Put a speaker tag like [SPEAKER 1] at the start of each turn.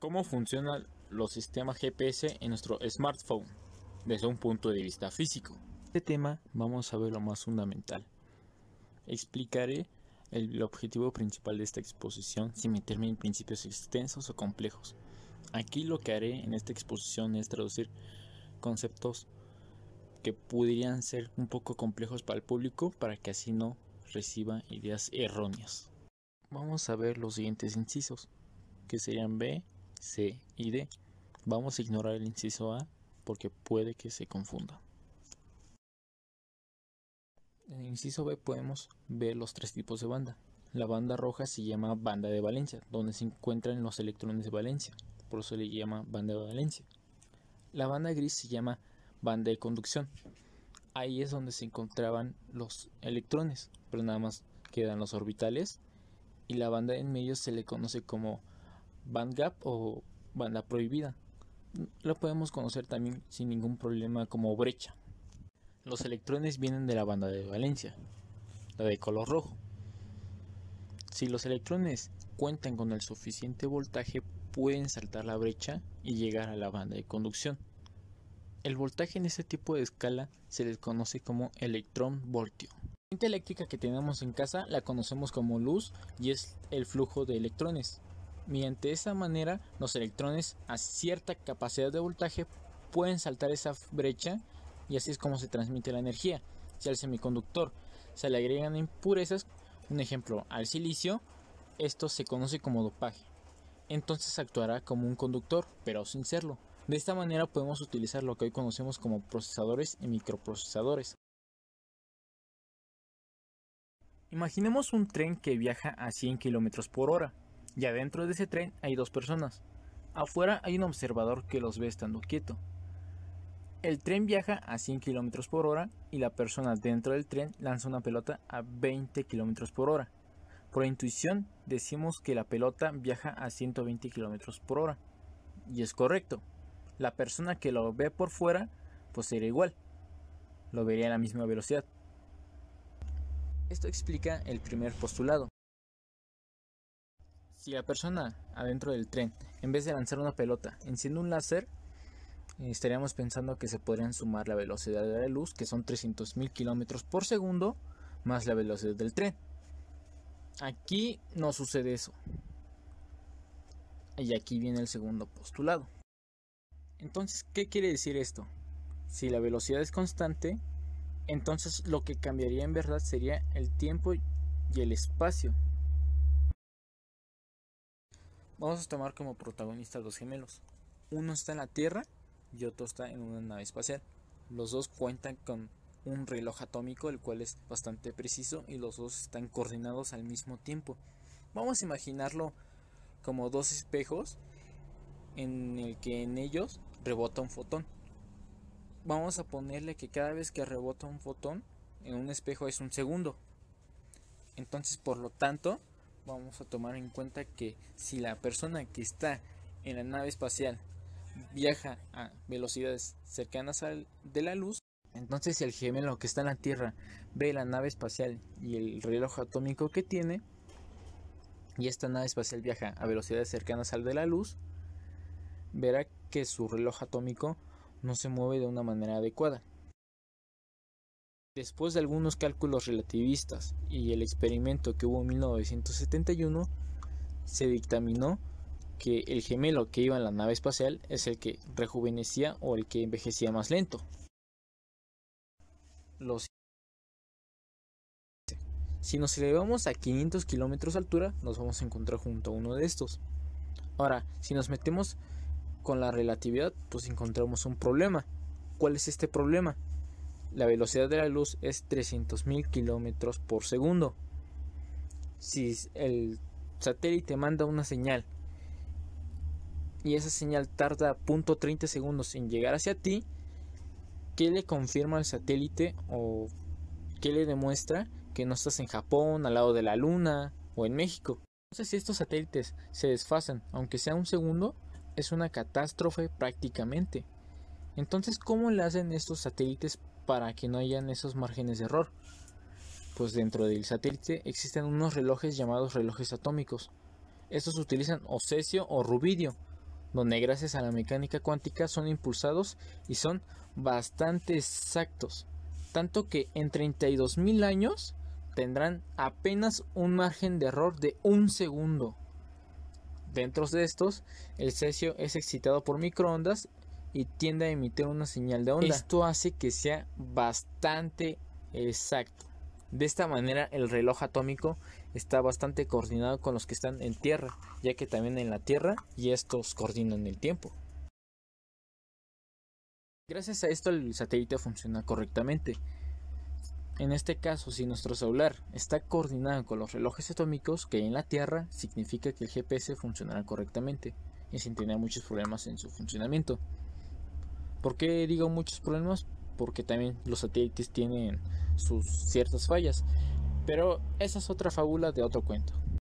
[SPEAKER 1] cómo funcionan los sistemas GPS en nuestro smartphone desde un punto de vista físico. Este tema vamos a ver lo más fundamental. Explicaré el objetivo principal de esta exposición sin meterme en principios extensos o complejos. Aquí lo que haré en esta exposición es traducir conceptos que podrían ser un poco complejos para el público para que así no reciba ideas erróneas. Vamos a ver los siguientes incisos, que serían B, C y D. Vamos a ignorar el inciso A porque puede que se confunda. En el inciso B podemos ver los tres tipos de banda. La banda roja se llama banda de valencia, donde se encuentran los electrones de valencia, por eso le llama banda de valencia. La banda gris se llama banda de conducción. Ahí es donde se encontraban los electrones, pero nada más quedan los orbitales. Y la banda en medio se le conoce como Gap o Banda Prohibida. Lo podemos conocer también sin ningún problema como brecha. Los electrones vienen de la banda de Valencia, la de color rojo. Si los electrones cuentan con el suficiente voltaje, pueden saltar la brecha y llegar a la banda de conducción. El voltaje en este tipo de escala se les conoce como electrón voltio. La corriente eléctrica que tenemos en casa la conocemos como luz y es el flujo de electrones. Mediante esa manera, los electrones a cierta capacidad de voltaje pueden saltar esa brecha y así es como se transmite la energía. Si al semiconductor se le agregan impurezas, un ejemplo al silicio, esto se conoce como dopaje. Entonces actuará como un conductor, pero sin serlo. De esta manera podemos utilizar lo que hoy conocemos como procesadores y microprocesadores. Imaginemos un tren que viaja a 100 km por hora. Y adentro de ese tren hay dos personas. Afuera hay un observador que los ve estando quieto. El tren viaja a 100 km por hora y la persona dentro del tren lanza una pelota a 20 km por hora. Por intuición decimos que la pelota viaja a 120 km por hora. Y es correcto. La persona que lo ve por fuera pues será igual. Lo vería a la misma velocidad. Esto explica el primer postulado. Si la persona adentro del tren, en vez de lanzar una pelota, enciende un láser, estaríamos pensando que se podrían sumar la velocidad de la luz, que son 300.000 kilómetros por segundo, más la velocidad del tren. Aquí no sucede eso. Y aquí viene el segundo postulado. Entonces, ¿qué quiere decir esto? Si la velocidad es constante, entonces lo que cambiaría en verdad sería el tiempo y el espacio. Vamos a tomar como protagonistas los gemelos. Uno está en la Tierra y otro está en una nave espacial. Los dos cuentan con un reloj atómico, el cual es bastante preciso, y los dos están coordinados al mismo tiempo. Vamos a imaginarlo como dos espejos en el que en ellos rebota un fotón. Vamos a ponerle que cada vez que rebota un fotón en un espejo es un segundo. Entonces, por lo tanto, vamos a tomar en cuenta que si la persona que está en la nave espacial viaja a velocidades cercanas al de la luz, entonces si el gemelo que está en la Tierra ve la nave espacial y el reloj atómico que tiene, y esta nave espacial viaja a velocidades cercanas al de la luz, verá que su reloj atómico no se mueve de una manera adecuada. Después de algunos cálculos relativistas y el experimento que hubo en 1971, se dictaminó que el gemelo que iba en la nave espacial es el que rejuvenecía o el que envejecía más lento. Si nos elevamos a 500 kilómetros de altura, nos vamos a encontrar junto a uno de estos. Ahora, si nos metemos con la relatividad, pues encontramos un problema. ¿Cuál es este problema? la velocidad de la luz es 300.000 kilómetros por segundo. Si el satélite manda una señal y esa señal tarda .30 segundos en llegar hacia ti, ¿qué le confirma al satélite o qué le demuestra que no estás en Japón, al lado de la Luna o en México? Entonces, si estos satélites se desfasan, aunque sea un segundo, es una catástrofe prácticamente. Entonces, ¿cómo le hacen estos satélites para que no hayan esos márgenes de error? Pues dentro del satélite existen unos relojes llamados relojes atómicos. Estos utilizan o cesio o rubidio, donde gracias a la mecánica cuántica son impulsados y son bastante exactos. Tanto que en 32.000 años tendrán apenas un margen de error de un segundo. Dentro de estos, el cesio es excitado por microondas y tiende a emitir una señal de onda. Esto hace que sea bastante exacto. De esta manera el reloj atómico está bastante coordinado con los que están en Tierra, ya que también en la Tierra y estos coordinan el tiempo. Gracias a esto el satélite funciona correctamente. En este caso, si nuestro celular está coordinado con los relojes atómicos que hay en la Tierra, significa que el GPS funcionará correctamente y sin tener muchos problemas en su funcionamiento. ¿Por qué digo muchos problemas? Porque también los satélites tienen sus ciertas fallas. Pero esa es otra fábula de otro cuento.